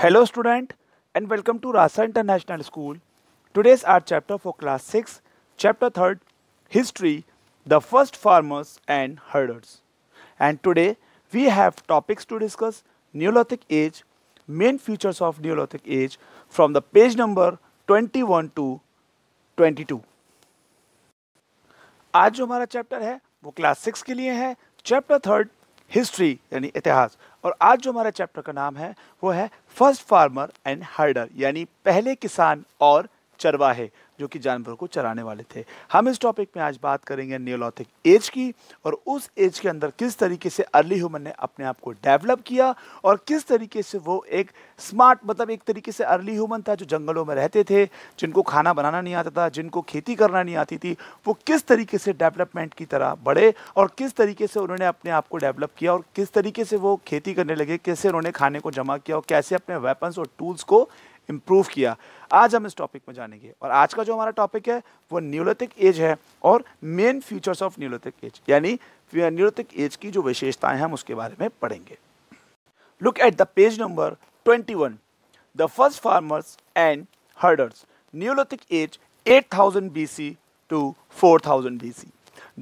Hello student and welcome to Rasa International School. Today's art chapter for class 6, chapter 3rd, History, the first farmers and herders. And today we have topics to discuss Neolithic age, main features of Neolithic age from the page number 21 to 22. आज जो हमारा chapter है वो class six के लिए है chapter third history यानी इतिहास और आज जो हमारा चैप्टर का नाम है वो है फर्स्ट फार्मर एंड हर्डर यानी पहले किसान और चरवाहे जो कि जानवरों को चराने वाले थे हम इस टॉपिक में आज बात करेंगे न्योलॉथिक एज की और उस एज के अंदर किस तरीके से अर्ली ह्यूमन ने अपने आप को डेवलप किया और किस तरीके से वो एक स्मार्ट मतलब एक तरीके से अर्ली ह्यूमन था जो जंगलों में रहते थे जिनको खाना बनाना नहीं आता था जिनको खेती करना नहीं आती थी वो किस तरीके से डेवलपमेंट की तरह बढ़े और किस तरीके से उन्होंने अपने आप को डेवलप किया और किस तरीके से वो खेती करने लगे कैसे उन्होंने खाने को जमा किया और कैसे अपने वेपन्स और टूल्स को इम्प्रूव किया आज हम इस टॉपिक में जानेंगे और आज का जो हमारा टॉपिक है वो न्यूलोथिक एज है और main features of Neolithic age यानी न्यूलोथिक एज की जो विशेषताएं हैं हम उसके बारे में पढ़ेंगे look at the page number 21 one the first farmers and herders Neolithic age 8000 thousand to 4000 thousand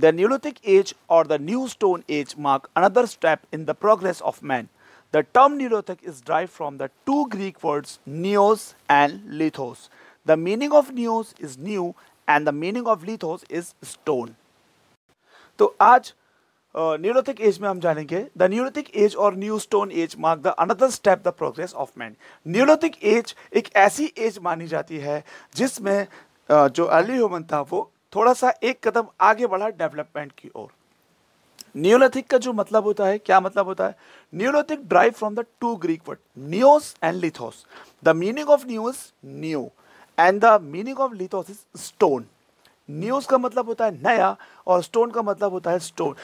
The Neolithic Age or the New Stone Age mark another step in the progress of man. The term Neolithic is derived from the two Greek words neos and lithos. The meaning of neos is new and the meaning of lithos is stone. तो आज न्यूरोथिक as में हम जानेंगे the Neolithic age और new stone age mark the another step the progress of man Neolithic age एक ऐसी as मानी जाती है जिसमें uh, जो अर्ली ह्यूमन था वो थोड़ा सा एक कदम आगे बढ़ा डेवलपमेंट की ओर न्यूलोथिक का जो मतलब होता है क्या मतलब होता है Neolithic derived from the two Greek word neos and lithos the meaning of neos new and the meaning of lithos is stone neos का मतलब होता है नया और स्टोन का मतलब होता है स्टोन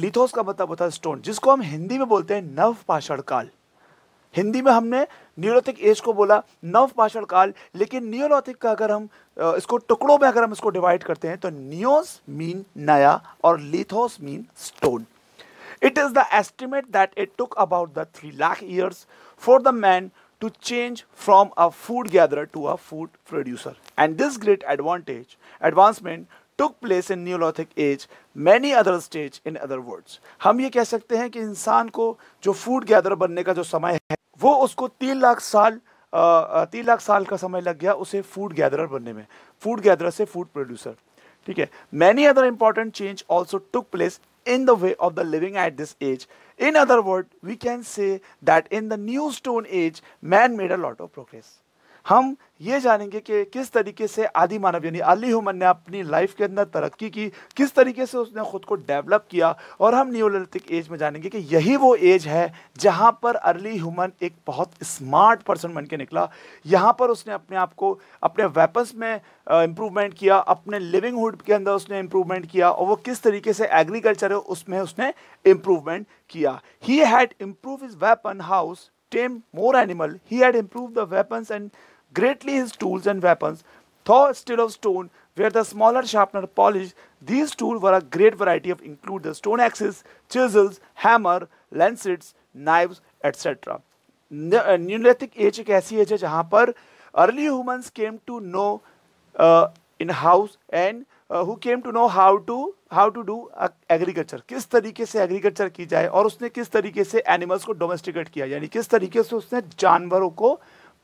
लिथोस का मतलब होता है स्टोन जिसको हम हिंदी में बोलते हैं नव पाषाण काल हिंदी में हमने न्यूरोथिक एज को बोला नव पाषण काल लेकिन नियोलॉथिक का अगर हम इसको टुकड़ों में अगर हम इसको डिवाइड करते हैं तो न्योस मीन नया और lithos mean stone it is the estimate that it took about the three lakh years for the man to change from a food gather to a food producer and this great advantage advancement took place in Neolithic age, many other stage in other words. हम ये कह सकते हैं कि इंसान को जो food gather बनने का जो समय है वो उसको तीन लाख साल तीन लाख साल का समय लग गया उसे फूड गैदर बनने में फूड गैदर से फूड प्रोड्यूसर ठीक है many other important change also took place in the way of the living at this age in other world we can say that in the new stone age man made a lot of progress हम ये जानेंगे कि किस तरीके से आदि मानव यानी Ali human ने अपनी लाइफ के अंदर तरक्की की किस तरीके से उसने ख़ुद को डेवलप किया और हम न्यूलिथिक एज में जानेंगे कि यही वो एज है जहाँ पर अर्ली ह्यूमन एक बहुत स्मार्ट पर्सन बन के निकला यहाँ पर उसने अपने आप को अपने वेपन्स में इम्प्रूवमेंट किया अपने लिविंग हुड के अंदर उसने इम्प्रूवमेंट किया और वो किस तरीके से एग्रीकल्चर है उसमें उसने इम्प्रूवमेंट किया he had improve his weapon house tamed more animal, he had improved the weapons and greatly his tools and weapons. Though instead of stone, where the smaller sharpener polished, these tools were a great variety of include the stone axes, chisels, hammer, lancets, knives, etc. Uh, Neolithic age, एक ऐसी as है जहाँ पर early humans came to in house and who came to know how to how to do agriculture किस तरीके से agriculture की जाए और उसने किस तरीके से एनिमल्स को डोमेस्टिकेट किया यानी किस तरीके से उसने जानवरों को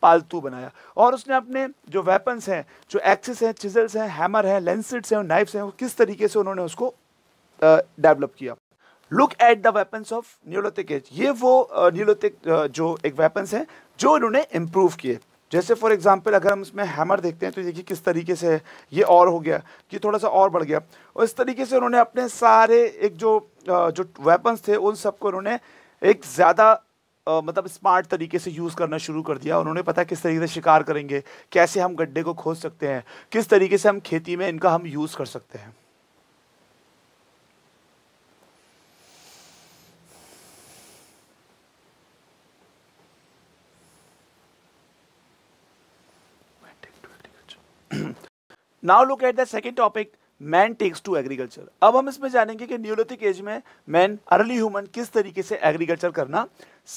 पालतू बनाया और उसने अपने जो वेपन्स हैं जो एक्सेस हैं चिजल्स हैं हैमर हैं लेंसिट्स हैं नाइफ्स हैं किस तरीके से उन्होंने उसको डेवलप uh, किया look at the weapons of Neolithic age ये वो न्यूलोथिक uh, uh, जो एक वेपन्स हैं जो इन्होंने इम्प्रूव किए जैसे फॉर एग्जांपल अगर हम इसमें हैमर देखते हैं तो देखिए किस तरीके से है ये और हो गया कि थोड़ा सा और बढ़ गया और इस तरीके से उन्होंने अपने सारे एक जो जो वेपन्स थे उन सबको उन्होंने एक ज़्यादा मतलब स्मार्ट तरीके से यूज़ करना शुरू कर दिया उन्होंने पता किस तरीके से शिकार करेंगे कैसे हम गड्ढे को खोज सकते हैं किस तरीके से हम खेती में इनका हम यूज़ कर सकते हैं now look at the second topic man takes to agriculture अब हम इसमें जानेंगे कि न्यूलिथिक एज में मैन अर्ली ह्यूमन किस तरीके से एग्रीकल्चर करना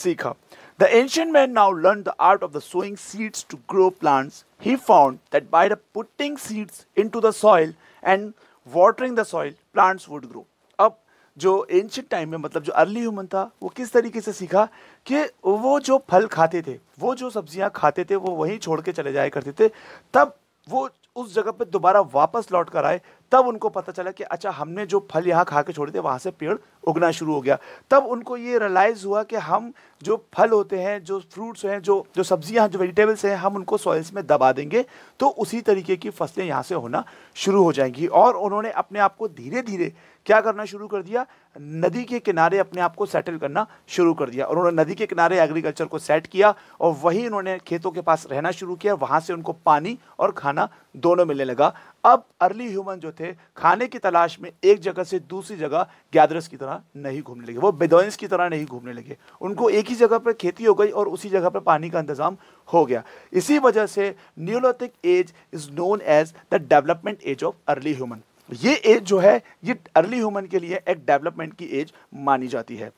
सीखा the ancient man now learn the art of the sowing seeds to grow plants he found that by the putting seeds in to the soil and watering the soil plants would grow अब जो ancient time में मतलब जो early human था वो किस तरीके से सीखा कि वो जो फल खाते थे वो जो सब्जियां खाते थे वो वहीं छोड़ के चले जाया करते थे तब वो उस जगह पर दोबारा वापस लौट कर आए तब उनको पता चला कि अच्छा हमने जो फल यहाँ खा के छोड़े थे वहाँ से पेड़ उगना शुरू हो गया तब उनको ये रियलाइज़ हुआ कि हम जो फल होते हैं जो फ्रूट्स हैं जो जो सब्जियाँ जो वेजिटेबल्स हैं हम उनको सॉइल्स में दबा देंगे तो उसी तरीके की फसलें यहाँ से होना शुरू हो जाएंगी और उन्होंने अपने आप को धीरे धीरे क्या करना शुरू कर दिया नदी के किनारे अपने आप को सेटल करना शुरू कर दिया और उन्होंने नदी के किनारे एग्रीकल्चर को सेट किया और वहीं उन्होंने खेतों के पास रहना शुरू किया वहाँ से उनको पानी और खाना दोनों मिलने लगा अब अर्ली ह्यूमन जो थे खाने की तलाश में एक जगह से दूसरी जगह गैदरस की तरह नहीं घूमने लगे वो बेदोइंस की तरह नहीं घूमने लगे उनको एक ही जगह पर खेती हो गई और उसी जगह पर पानी का इंतजाम हो गया इसी वजह से Neolithic age is known as the development age of early human ये एज जो है ये अर्ली ह्यूमन के लिए एक डेवलपमेंट की एज मानी जाती है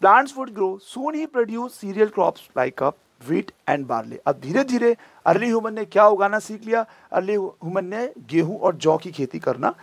प्लांट्स वुड ग्रो सून ही produce cereal crops like up wheat and barley अब धीरे धीरे अर्ली ह्यूमन ने क्या उगाना सीख लिया अर्ली ह्यूमन ने गेहूं और जौ की खेती करना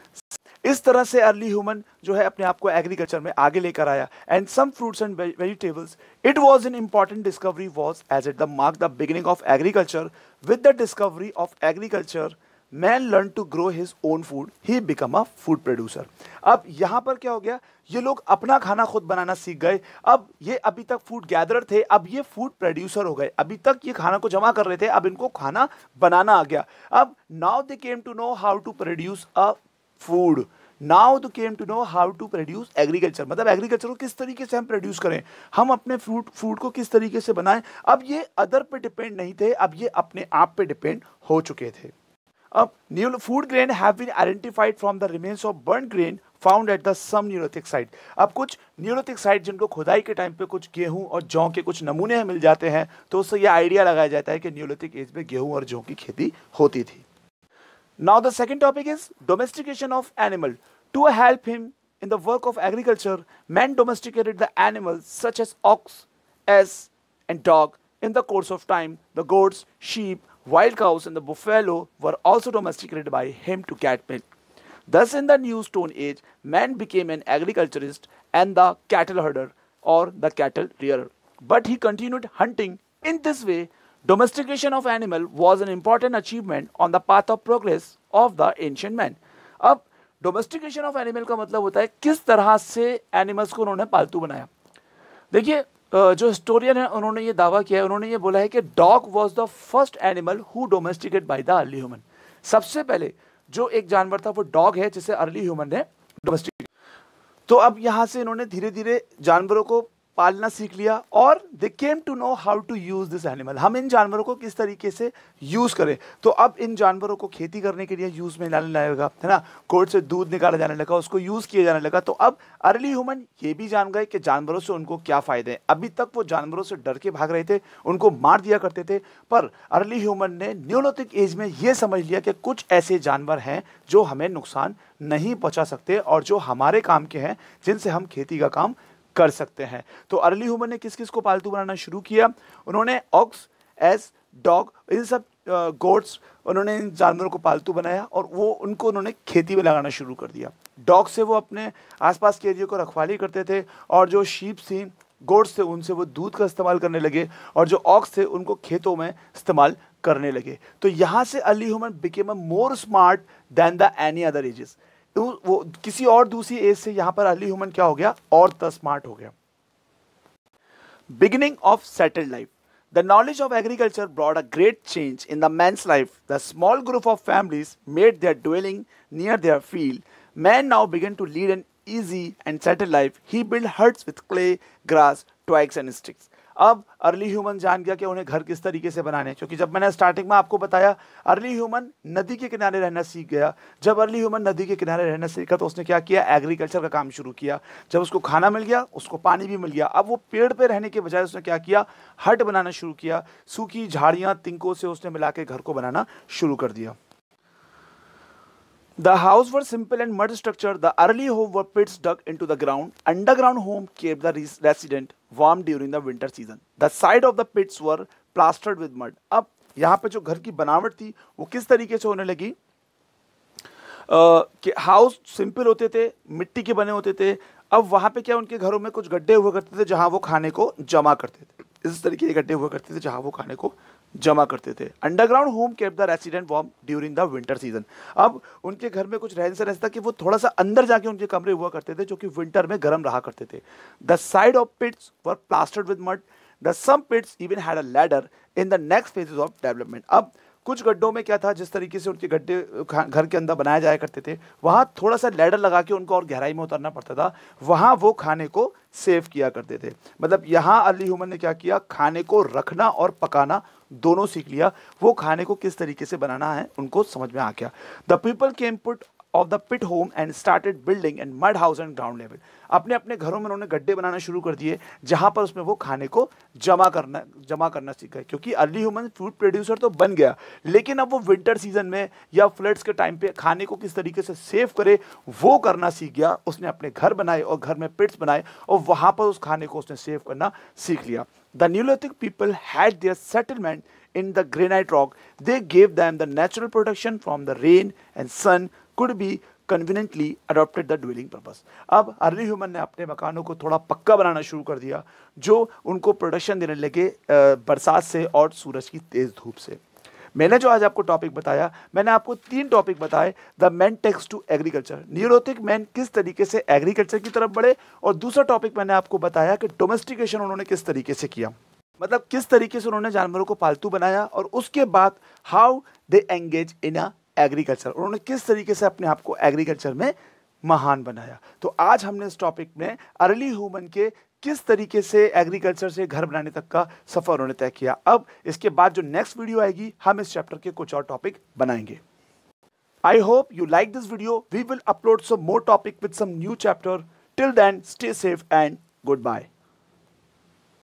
इस तरह से अर्ली ह्यूमन जो है अपने आप को एग्रीकल्चर में आगे लेकर आया and some fruits and vegetables it was an important discovery was as at the mark the beginning of agriculture with the discovery of agriculture man learn to grow his own food he become a food producer अब यहाँ पर क्या हो गया ये लोग अपना खाना खुद बनाना सीख गए अब ये अभी तक फूड गैदरर थे अब ये फूड प्रोड्यूसर हो गए अभी तक ये खाना को जमा कर रहे थे अब इनको खाना बनाना आ गया अब now they came to know how to produce a food now they came to know how to produce agriculture मतलब एग्रीकल्चर को किस तरीके से हम प्रोड्यूस करें हम अपने फ्रूट फूड को किस तरीके से बनाएं अब ये अदर पे डिपेंड नहीं थे अब ये अपने आप पे डिपेंड हो चुके थे अब neol food grain have been identified from the remains of burn grain found at the some Neolithic site अब कुछ न्यूरोथिक साइट जिनको खुदाई के टाइम पे कुछ गेहूं और जौ के कुछ नमूने मिल जाते हैं तो उससे यह आइडिया लगाया जाता है कि न्यूरोथिक एज में गेहूं और जौ की खेती होती थी now the second topic is domestication of animal to help him in the work of agriculture man domesticated the animal such as ox ass and dog in the course of time the goats sheep Wild cows and the buffalo were also domesticated by him to get milk. Thus, in the New Stone Age, man became an agriculturist and the cattle herder or the cattle rearer. But he continued hunting. In this way, domestication of animal was an important achievement on the path of progress of the ancient man. अब domestication of animal का मतलब होता है किस तरह से animals को उन्होंने पालतू बनाया देखिए जो हिस्टोरियन है उन्होंने ये दावा किया है उन्होंने ये बोला है कि dog was the first animal who domesticate by the early human सबसे पहले जो एक जानवर था वो डॉग है जिसे अर्ली ह्यूमन ने डोमेस्टिकेट तो अब यहाँ से इन्होंने धीरे धीरे जानवरों को पालना सीख लिया और they came to know how to use this animal हम इन जानवरों को किस तरीके से यूज़ करें तो अब इन जानवरों को खेती करने के लिए यूज़ में लाने लगा है ना कोर्ट से दूध निकाला जाने लगा उसको यूज़ किया जाने लगा तो अब अर्ली ह्यूमन ये भी जान गए कि जानवरों से उनको क्या फ़ायदे हैं अभी तक वो जानवरों से डर के भाग रहे थे उनको मार दिया करते थे पर अर्ली ह्यूमन ने न्यूलोथिक एज में ये समझ लिया कि कुछ ऐसे जानवर हैं जो हमें नुकसान नहीं पहुँचा सकते और जो हमारे काम के हैं जिनसे हम खेती का काम कर सकते हैं तो अर्ली ह्यूमन ने किस किस को पालतू बनाना शुरू किया उन्होंने ऑक्स एस डॉग इन सब गोट्स उन्होंने इन जानवरों को पालतू बनाया और वो उनको उन्होंने खेती में लगाना शुरू कर दिया डॉग से वो अपने आसपास के एरिया को रखवाली करते थे और जो शीप थी गोट्स थे उनसे वो दूध का इस्तेमाल करने लगे और जो ऑक्स थे उनको खेतों में इस्तेमाल करने लगे तो यहाँ से early human became a more smart than the any other ages तो वो किसी और दूसरी एज से यहां पर अर्ली ह्यूमन क्या हो गया और द स्मार्ट हो गया beginning of settled life the knowledge of agriculture brought a great change in the man's life the small group of families made their dwelling near their field man now begin to lead an easy and settle life he build huts with clay grass twigs and sticks अब early human जान गया कि उन्हें घर किस तरीके से बनाने हैं क्योंकि जब मैंने स्टार्टिंग में आपको बताया अर्ली ह्यूमन नदी के किनारे रहना सीख गया जब अर्ली ह्यूमन नदी के किनारे रहना सीखा तो उसने क्या किया एग्रीकल्चर का काम शुरू किया जब उसको खाना मिल गया उसको पानी भी मिल गया अब वो पेड़ पर पे रहने के बजाय उसने क्या किया हट बनाना शुरू किया सूखी झाड़ियाँ तिंकों से उसने मिला के घर को बनाना शुरू कर दिया The house was simple and mud structure. The early home were pits dug into the ground. Underground home kept the resident warm during the winter season the side of the pits were plastered with mud अब यहाँ पे जो घर की बनावट थी वो किस तरीके से होने लगी कि हाउस सिंपल होते थे मिट्टी के बने होते थे अब वहाँ पे क्या उनके घरों में कुछ गड्ढे हुआ करते थे जहाँ वो खाने को जमा करते थे इस तरीके के गड्ढे हुआ करते थे जहाँ वो खाने को जमा करते थे underground home kept the resident warm during the winter season अब उनके घर में कुछ रहन सहन ऐसा था कि वो थोड़ा सा अंदर जाके उनके कमरे हुआ करते थे जो कि विंटर में गर्म रहा करते थे the side of pits were plastered with mud the some pits even had a ladder in the next phases of development अब कुछ गड्ढों में क्या था जिस तरीके से उनके गड्ढे घर के अंदर बनाए जाया करते थे वहाँ थोड़ा सा लैडर लगा के उनको और गहराई में उतरना पड़ता था वहाँ वो खाने को सेव किया करते थे मतलब यहाँ अली हुमन ने क्या किया खाने को रखना और पकाना दोनों सीख लिया वो खाने को किस तरीके से बनाना है उनको समझ में आ गया the people came out of the pit home and started building and mud house and ground level अपने अपने घरों में उन्होंने गड्ढे बनाना शुरू कर दिए जहां पर उसमें वो खाने को जमा करना जमा करना सीख गए क्योंकि अर्ली ह्यूमन फूड प्रोड्यूसर तो बन गया लेकिन अब वो विंटर सीजन में या फ्लड्स के टाइम पे खाने को किस तरीके से सेव करे वो करना सीख गया उसने अपने घर बनाए और घर में पिट्स बनाए और वहां पर उस खाने को उसने सेव करना सीख लिया the Neolithic people had their settlement in the granite rock they gave them the natural protection from the rain and sun could be conveniently adopted the dwelling purpose अब अर्ली ह्यूमन ने अपने मकानों को थोड़ा पक्का बनाना शुरू कर दिया जो उनको प्रोडक्शन देने लगे बरसात से और सूरज की तेज़ धूप से मैंने जो आज आपको टॉपिक बताया मैंने आपको तीन टॉपिक बताए the man takes to agriculture Neolithic man किस तरीके से एग्रीकल्चर की तरफ बढ़े और दूसरा टॉपिक मैंने आपको बताया कि डोमेस्टिकेशन उन्होंने किस तरीके से किया मतलब किस तरीके से उन्होंने जानवरों को पालतू बनाया और उसके बाद how they engage in a agriculture उन्होंने किस तरीके से अपने आप को एग्रीकल्चर में महान बनाया तो आज हमने इस टॉपिक में अर्ली ह्यूमन के किस तरीके से एग्रीकल्चर से घर बनाने तक का सफ़र उन्होंने तय किया अब इसके बाद जो नेक्स्ट वीडियो आएगी हम इस चैप्टर के कुछ और टॉपिक बनाएंगे I hope you like this video we will upload some more topic with some new chapter till then stay safe and good bye